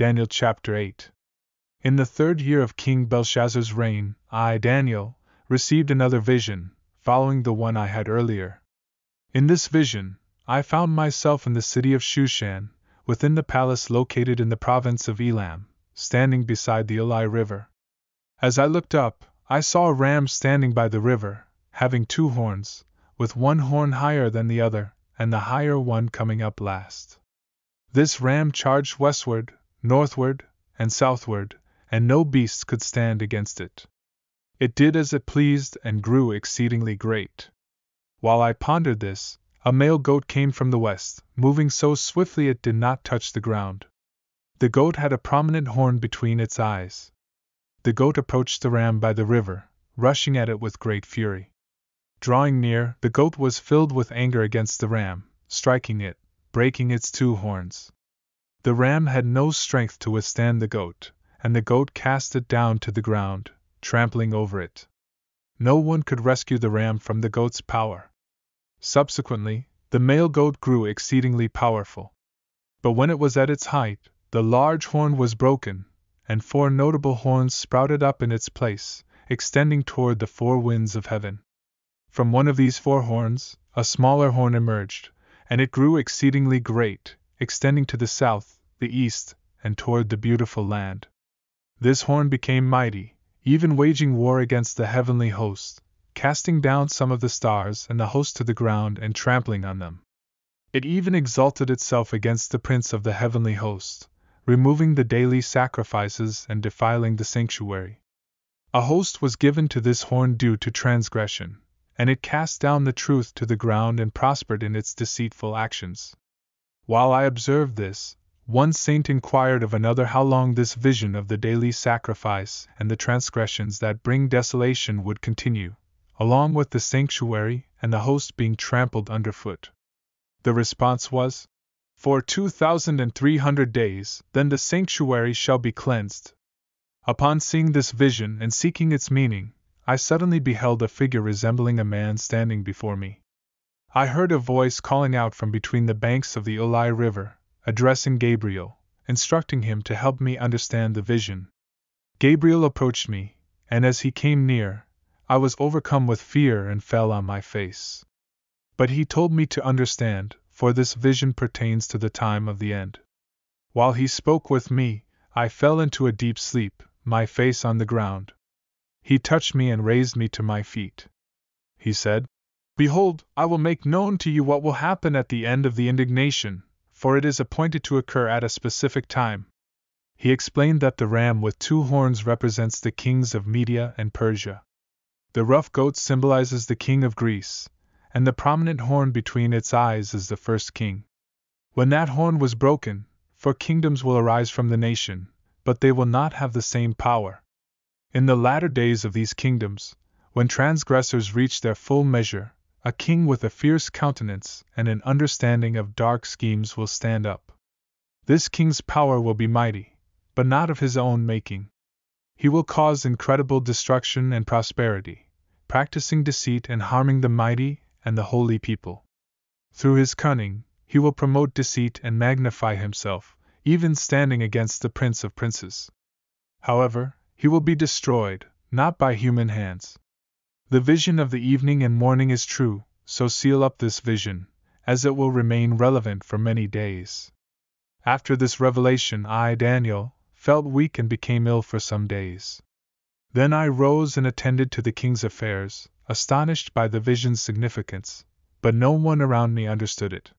Daniel chapter 8. In the third year of King Belshazzar's reign, I, Daniel, received another vision, following the one I had earlier. In this vision, I found myself in the city of Shushan, within the palace located in the province of Elam, standing beside the Eli River. As I looked up, I saw a ram standing by the river, having two horns, with one horn higher than the other, and the higher one coming up last. This ram charged westward, northward and southward, and no beasts could stand against it. It did as it pleased and grew exceedingly great. While I pondered this, a male goat came from the west, moving so swiftly it did not touch the ground. The goat had a prominent horn between its eyes. The goat approached the ram by the river, rushing at it with great fury. Drawing near, the goat was filled with anger against the ram, striking it, breaking its two horns. The ram had no strength to withstand the goat, and the goat cast it down to the ground, trampling over it. No one could rescue the ram from the goat's power. Subsequently, the male goat grew exceedingly powerful. But when it was at its height, the large horn was broken, and four notable horns sprouted up in its place, extending toward the four winds of heaven. From one of these four horns, a smaller horn emerged, and it grew exceedingly great, extending to the south, the east, and toward the beautiful land. This horn became mighty, even waging war against the heavenly host, casting down some of the stars and the host to the ground and trampling on them. It even exalted itself against the prince of the heavenly host, removing the daily sacrifices and defiling the sanctuary. A host was given to this horn due to transgression, and it cast down the truth to the ground and prospered in its deceitful actions. While I observed this, one saint inquired of another how long this vision of the daily sacrifice and the transgressions that bring desolation would continue, along with the sanctuary and the host being trampled underfoot. The response was, For two thousand and three hundred days, then the sanctuary shall be cleansed. Upon seeing this vision and seeking its meaning, I suddenly beheld a figure resembling a man standing before me. I heard a voice calling out from between the banks of the Ulai River, addressing Gabriel, instructing him to help me understand the vision. Gabriel approached me, and as he came near, I was overcome with fear and fell on my face. But he told me to understand, for this vision pertains to the time of the end. While he spoke with me, I fell into a deep sleep, my face on the ground. He touched me and raised me to my feet. He said, Behold, I will make known to you what will happen at the end of the indignation, for it is appointed to occur at a specific time. He explained that the ram with two horns represents the kings of Media and Persia. The rough goat symbolizes the king of Greece, and the prominent horn between its eyes is the first king. When that horn was broken, for kingdoms will arise from the nation, but they will not have the same power. In the latter days of these kingdoms, when transgressors reach their full measure, a king with a fierce countenance and an understanding of dark schemes will stand up. This king's power will be mighty, but not of his own making. He will cause incredible destruction and prosperity, practicing deceit and harming the mighty and the holy people. Through his cunning, he will promote deceit and magnify himself, even standing against the prince of princes. However, he will be destroyed, not by human hands, the vision of the evening and morning is true, so seal up this vision, as it will remain relevant for many days. After this revelation, I, Daniel, felt weak and became ill for some days. Then I rose and attended to the king's affairs, astonished by the vision's significance, but no one around me understood it.